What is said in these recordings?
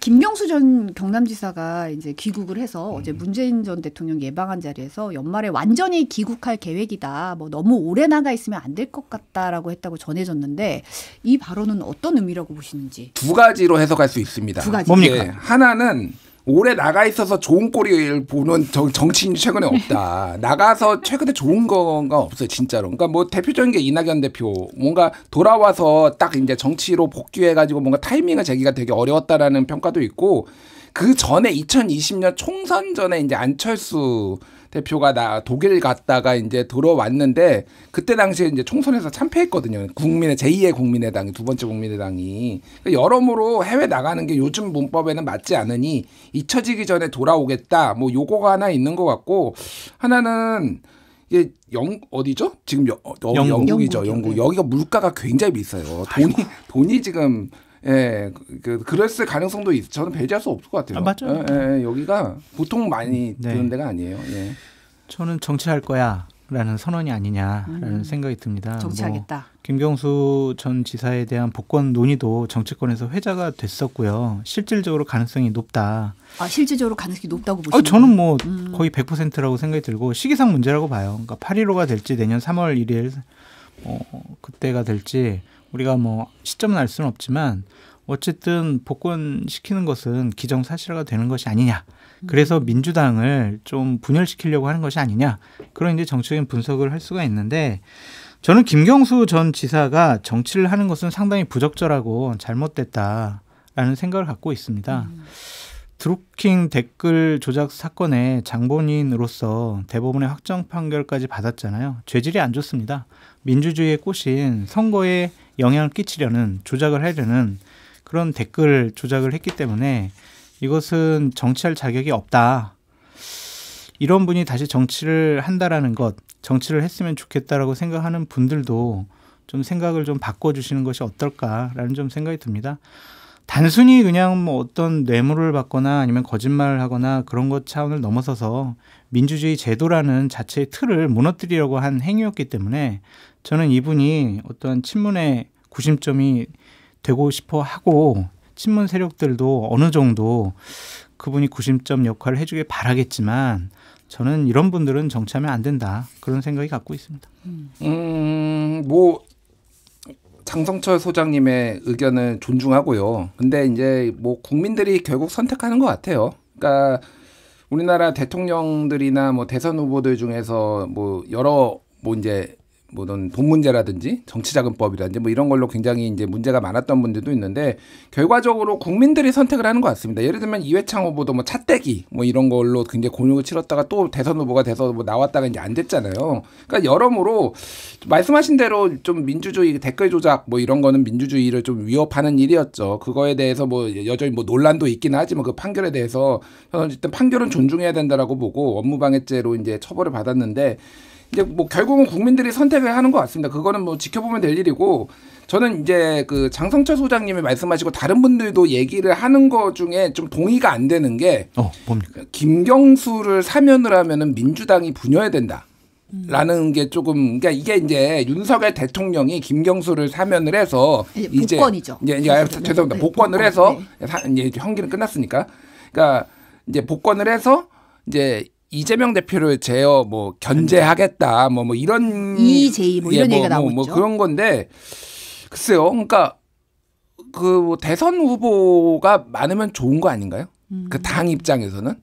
김경수 전 경남지사가 이제 귀국을 해서 음. 어제 문재인 전 대통령 예방한 자리에서 연말에 완전히 귀국할 계획이다. 뭐 너무 오래 나가 있으면 안 될 것 같다라고 했다고 전해졌는데 이 발언은 어떤 의미라고 보시는지 두 가지로 해석할 수 있습니다. 두 가지. 뭡니까? 예, 하나는 올해 나가 있어서 좋은 꼴을 보는 정, 치인이 최근에 없다. 나가서 최근에 좋은 건가 없어요, 진짜로. 그러니까 뭐 대표적인 게 이낙연 대표. 뭔가 돌아와서 딱 이제 정치로 복귀해가지고 뭔가 타이밍을 재기가 되게 어려웠다라는 평가도 있고 그 전에 2020년 총선 전에 이제 안철수 대표가 나 독일 갔다가 이제 들어왔는데 그때 당시에 이제 총선에서 참패했거든요. 국민의 제2의 국민의당이 두 번째 국민의당이 그러니까 여러모로 해외 나가는 게 요즘 문법에는 맞지 않으니 잊혀지기 전에 돌아오겠다. 뭐 요거가 하나 있는 것 같고 하나는 이게 영 어디죠? 지금 여, 어, 영국. 이죠 영국. 영국. 여기가 물가가 굉장히 비싸요. 돈이 돈이 지금 예, 그, 그 그랬을 가능성도 있, 저는 배제할 수 없을 것 같아요. 아, 맞죠. 예, 예, 여기가 보통 많이 드는 네. 데가 아니에요. 예. 저는 정치할 거야라는 선언이 아니냐라는 음. 생각이 듭니다. 뭐 정치하겠다. 뭐 김경수 전 지사에 대한 복권 논의도 정치권에서 회자가 됐었고요. 실질적으로 가능성이 높다. 아, 실질적으로 가능성이 높다고 보시는 아, 저는 뭐 음. 거의 100%라고 생각이 들고 시기상 문제라고 봐요. 그러니까 8.15가 될지 내년 3월 1일 어, 뭐 그때가 될지 우리가 뭐 시점은 알 수는 없지만 어쨌든 복권시키는 것은 기정사실화가 되는 것이 아니냐. 음. 그래서 민주당을 좀 분열시키려고 하는 것이 아니냐. 그런 이제 정치적인 분석을 할 수가 있는데 저는 김경수 전 지사가 정치를 하는 것은 상당히 부적절하고 잘못됐다라는 생각을 갖고 있습니다. 음. 드루킹 댓글 조작 사건의 장본인으로서 대법원의 확정 판결까지 받았잖아요. 죄질이 안 좋습니다. 민주주의의 꽃인 선거에 영향을 끼치려는 조작을 하려는 그런 댓글 조작을 했기 때문에 이것은 정치할 자격이 없다. 이런 분이 다시 정치를 한다라는 것, 정치를 했으면 좋겠다라고 생각하는 분들도 좀 생각을 좀 바꿔주시는 것이 어떨까라는 좀 생각이 듭니다. 단순히 그냥 뭐 어떤 뇌물을 받거나 아니면 거짓말을 하거나 그런 것 차원을 넘어서서 민주주의 제도라는 자체의 틀을 무너뜨리려고 한 행위였기 때문에 저는 이분이 어떤 친문의 구심점이 되고 싶어 하고 친문 세력들도 어느 정도 그분이 구심점 역할을 해주길 바라겠지만 저는 이런 분들은 정치하면 안 된다 그런 생각이 갖고 있습니다. 음, 뭐 장성철 소장님의 의견을 존중하고요. 근데 이제 뭐 국민들이 결국 선택하는 것 같아요. 그러니까 우리나라 대통령들이나 뭐 대선 후보들 중에서 뭐 여러 뭐 이제 뭐든 돈 문제라든지 정치자금법이라든지 뭐 이런 걸로 굉장히 이제 문제가 많았던 분들도 있는데 결과적으로 국민들이 선택을 하는 것 같습니다. 예를 들면 이회창 후보도 뭐 차떼기 뭐 이런 걸로 굉장히 공욕을 치렀다가 또 대선 후보가 돼서 뭐 나왔다가 이제 안 됐잖아요. 그러니까 여러모로 말씀하신 대로 좀 민주주의 댓글 조작 뭐 이런 거는 민주주의를 좀 위협하는 일이었죠. 그거에 대해서 뭐 여전히 뭐 논란도 있긴 하지만 그 판결에 대해서 저는 일단 판결은 존중해야 된다라고 보고 업무방해죄로 이제 처벌을 받았는데 이제 뭐 결국은 국민들이 선택을 하는 것 같습니다. 그거는 뭐 지켜보면 될 일이고 저는 이제 그 장성철 소장님이 말씀하시고 다른 분들도 얘기를 하는 것 중에 좀 동의가 안 되는 게 어, 뭡니까? 김경수를 사면을 하면은 민주당이 분열해야 된다. 라는 게 조금 그러니까 이게 이제 윤석열 대통령이 김경수를 사면을 해서 이제 복권이죠. 이제, 이제 아, 죄송합니다. 네, 복권을 복권, 해서 네. 사, 이제 형기는 끝났으니까 그러니까 이제 복권을 해서 이제 이재명 대표를 제어 뭐 견제하겠다 뭐뭐 뭐 이런 이재뭐 이런 예, 뭐, 얘기가 뭐, 뭐 나오고 뭐, 뭐 그런 건데 글쎄요. 그러니까 그 뭐 대선 후보가 많으면 좋은 거 아닌가요? 그 음. 그당 입장에서는.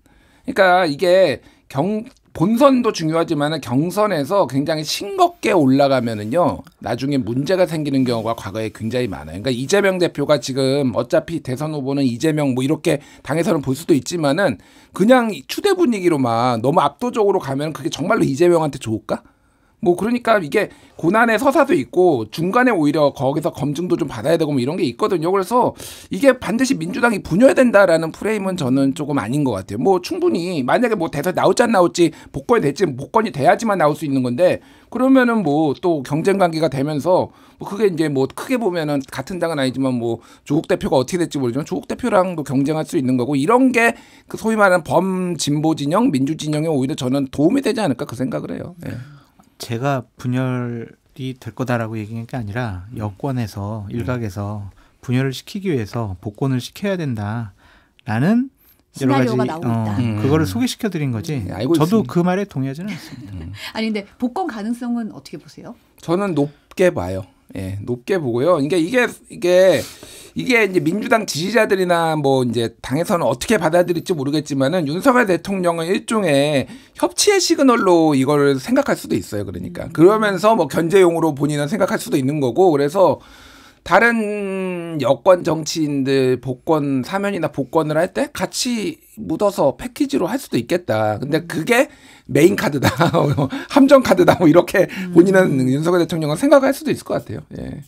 그러니까 이게 경 본선도 중요하지만 경선에서 굉장히 싱겁게 올라가면은요 나중에 문제가 생기는 경우가 과거에 굉장히 많아요. 그러니까 이재명 대표가 지금 어차피 대선 후보는 이재명 뭐 이렇게 당에서는 볼 수도 있지만은 그냥 추대 분위기로 만 너무 압도적으로 가면 그게 정말로 이재명한테 좋을까? 뭐 그러니까 이게 고난의 서사도 있고 중간에 오히려 거기서 검증도 좀 받아야 되고 뭐 이런 게 있거든요. 그래서 이게 반드시 민주당이 분여야 된다라는 프레임은 저는 조금 아닌 것 같아요. 뭐 충분히 만약에 뭐 대선 나올지 안 나올지 복권이 될지 복권이 돼야지만 나올 수 있는 건데 그러면은 뭐 또 경쟁 관계가 되면서 뭐 그게 이제 뭐 크게 보면은 같은 당은 아니지만 뭐 조국 대표가 어떻게 될지 모르지만 조국 대표랑도 경쟁할 수 있는 거고 이런 게 그 소위 말하는 범 진보 진영 민주 진영에 오히려 저는 도움이 되지 않을까 그 생각을 해요. 네. 제가 분열이 될 거다라고 얘기한 게 아니라 음. 여권에서 네. 일각에서 분열을 시키기 위해서 복권을 시켜야 된다라는 여러 가지 어, 음. 그거를 소개시켜 드린 거지. 음. 네, 저도 있습니다. 그 말에 동의하지는 않습니다. 음. 아니 근데 복권 가능성은 어떻게 보세요? 저는 높게 봐요. 예, 높게 보고요. 그러 그러니까 이게 이게 이게 이제 민주당 지지자들이나 뭐 이제 당에서는 어떻게 받아들일지 모르겠지만은 윤석열 대통령은 일종의 협치의 시그널로 이걸 생각할 수도 있어요. 그러니까 음. 그러면서 뭐 견제용으로 본인은 생각할 수도 있는 거고 그래서 다른 여권 정치인들 복권 사면이나 복권을 할 때 같이 묻어서 패키지로 할 수도 있겠다. 근데 음. 그게 메인 카드다, 함정 카드다, 뭐 이렇게 음. 본인은 음. 윤석열 대통령은 생각할 수도 있을 것 같아요. 예.